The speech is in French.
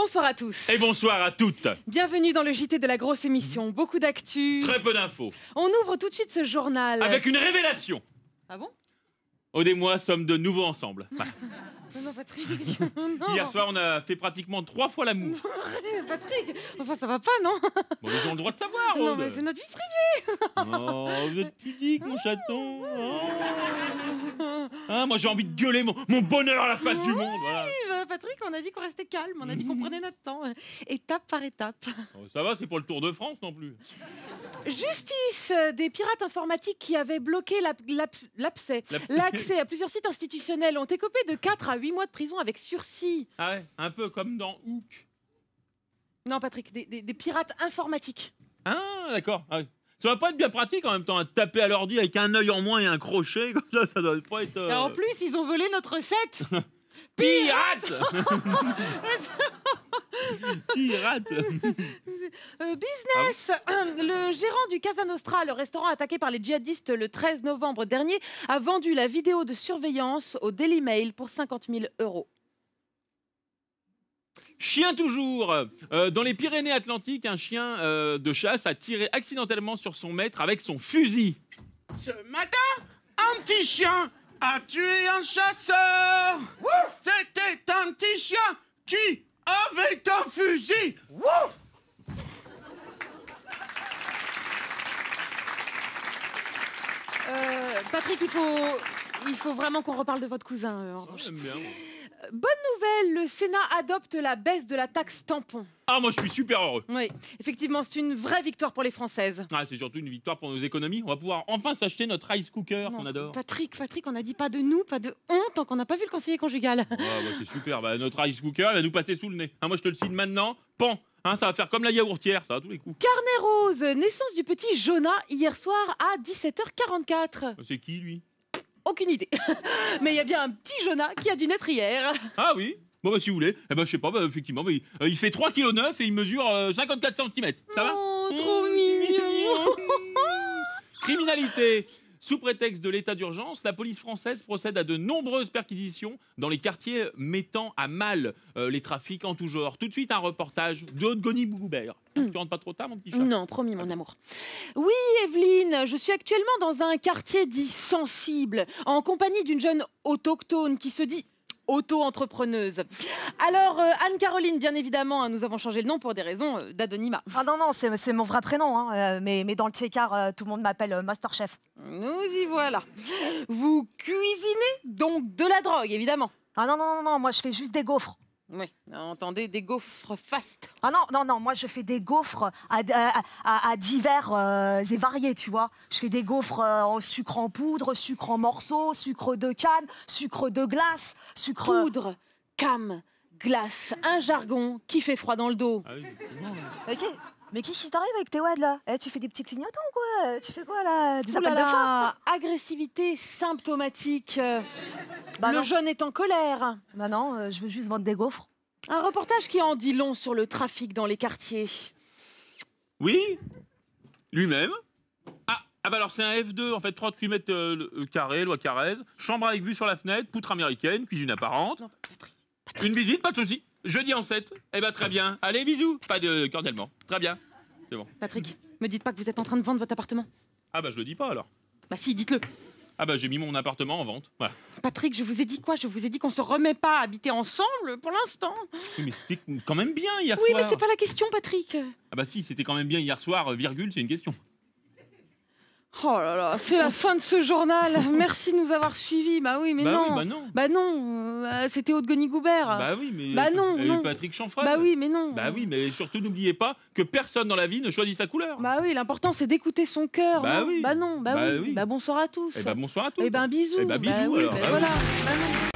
Bonsoir à tous. Et bonsoir à toutes. Bienvenue dans le JT de la grosse émission. Beaucoup d'actu. Très peu d'infos. On ouvre tout de suite ce journal. Avec une révélation. Ah bon Aude et moi sommes de nouveau ensemble. Non, non, Patrick. Hier soir, on a fait pratiquement trois fois la l'amour. Patrick, enfin, ça va pas, non Bon, ils le droit de savoir. Non, mais c'est notre vie privée. oh, vous êtes pudique, mon chaton. Ah, moi, j'ai envie de gueuler mon, bonheur à la face du monde patrick on a dit qu'on restait calme, on a dit qu'on prenait notre temps, euh, étape par étape. Oh, ça va, c'est pas le Tour de France non plus. Justice euh, des pirates informatiques qui avaient bloqué l'accès à plusieurs sites institutionnels ont écopé de 4 à 8 mois de prison avec sursis. Ah ouais, un peu comme dans Hook. Non, Patrick, des, pirates informatiques. Ah, d'accord. Ah ça va pas être bien pratique en même temps, à taper à l'ordi avec un œil en moins et un crochet, comme ça, ça doit pas être. Euh, en plus, ils ont volé notre recette Pirate Pirate euh, Business ah euh, Le gérant du Casa le restaurant attaqué par les djihadistes le 13 novembre dernier, a vendu la vidéo de surveillance au Daily Mail pour 50 000 euros. Chien toujours euh, Dans les Pyrénées-Atlantiques, un chien de chasse a tiré accidentellement sur son maître avec son fusil. Ce matin, un petit chien a tué un chasseur. C'était un petit chien qui avait un fusil. Euh, Patrick, il faut, il faut vraiment qu'on reparle de votre cousin, le Sénat adopte la baisse de la taxe tampon. Ah, moi je suis super heureux. Oui, effectivement, c'est une vraie victoire pour les Françaises. Ah, c'est surtout une victoire pour nos économies. On va pouvoir enfin s'acheter notre ice cooker qu'on adore. Patrick, Patrick, on a dit pas de nous, pas de honte, tant qu'on n'a pas vu le conseiller conjugal. Ah, bah, c'est super. Bah, notre ice cooker, il va nous passer sous le nez. Ah, moi je te le signe maintenant. Pan, Hein, ça va faire comme la yaourtière, ça, à tous les coups. Carnet rose, naissance du petit Jonah hier soir à 17h44. C'est qui, lui aucune idée. Mais il y a bien un petit Jonas qui a dû naître hier. Ah oui Bon bah si vous voulez, eh ben je sais pas, bah, effectivement, mais euh, il, fait 3 kg et il mesure 54 euh, cm. Ça va Oh, trop mignon Criminalité sous prétexte de l'état d'urgence, la police française procède à de nombreuses perquisitions dans les quartiers mettant à mal euh, les trafics en tout genre. Tout de suite, un reportage de Goni Bougoubert. Hmm. Tu rentres pas trop tard, mon petit chat Non, promis, mon ah amour. Oui, Evelyne, je suis actuellement dans un quartier dit sensible, en compagnie d'une jeune autochtone qui se dit auto-entrepreneuse. Alors, euh, Anne-Caroline, bien évidemment, hein, nous avons changé le nom pour des raisons euh, d'anonymat. Ah non, non, c'est mon vrai prénom, hein, euh, mais, mais, dans le Tchécar, tout le monde m'appelle Masterchef. Nous y voilà. Vous cuisinez donc de la drogue, évidemment. Ah non, non, non, non, moi je fais juste des gaufres. Oui, entendez des gaufres fast. Ah non, non, non, moi je fais des gaufres à, divers euh, et variés, tu vois. Je fais des gaufres euh, en sucre en poudre, sucre en morceaux, sucre de canne, sucre de glace, sucre... Poudre, cam, glace, un jargon qui fait froid dans le dos. Ah mais qui si qui t'arrive avec tes wads là eh, Tu fais des petits clignotants ou quoi Tu fais quoi là Des appels de Agressivité symptomatique. Euh, bah le jeune est en colère. Bah non, euh, je veux juste vendre des gaufres. Un reportage qui en dit long sur le trafic dans les quartiers. Oui, lui-même. Ah, ah bah alors c'est un F2, en fait 38 mètres euh, carrés, loi Carrez, chambre avec vue sur la fenêtre, poutre américaine, cuisine apparente. Une visite, pas de souci. Jeudi en 7. Eh ben très bien. Allez, bisous. Pas de cordialement. Très bien. C'est bon. Patrick, me dites pas que vous êtes en train de vendre votre appartement. Ah bah je le dis pas alors. Bah si, dites-le. Ah bah j'ai mis mon appartement en vente. Voilà. Patrick, je vous ai dit quoi Je vous ai dit qu'on se remet pas à habiter ensemble pour l'instant. Oui, mais c'était quand même bien hier soir. Oui, mais c'est pas la question, Patrick. Ah bah si, c'était quand même bien hier soir, euh, virgule, c'est une question. Oh là là, c'est la fin de ce journal. Merci de nous avoir suivis. Bah oui, mais bah non. Oui, bah non. Bah non. Euh, c'était Aude Goubert. Bah oui, mais. Bah non. Et Patrick Chanfray. Bah oui, mais non. Bah oui, mais surtout n'oubliez pas que personne dans la vie ne choisit sa couleur. Bah oui, l'important c'est d'écouter son cœur. Bah oui. Bah non. Bah, bah oui. Bah bonsoir à tous. Et eh bah ben, bonsoir à tous. Et eh ben bisous. Et eh ben, bah bisous. Bah ah voilà. Bah non.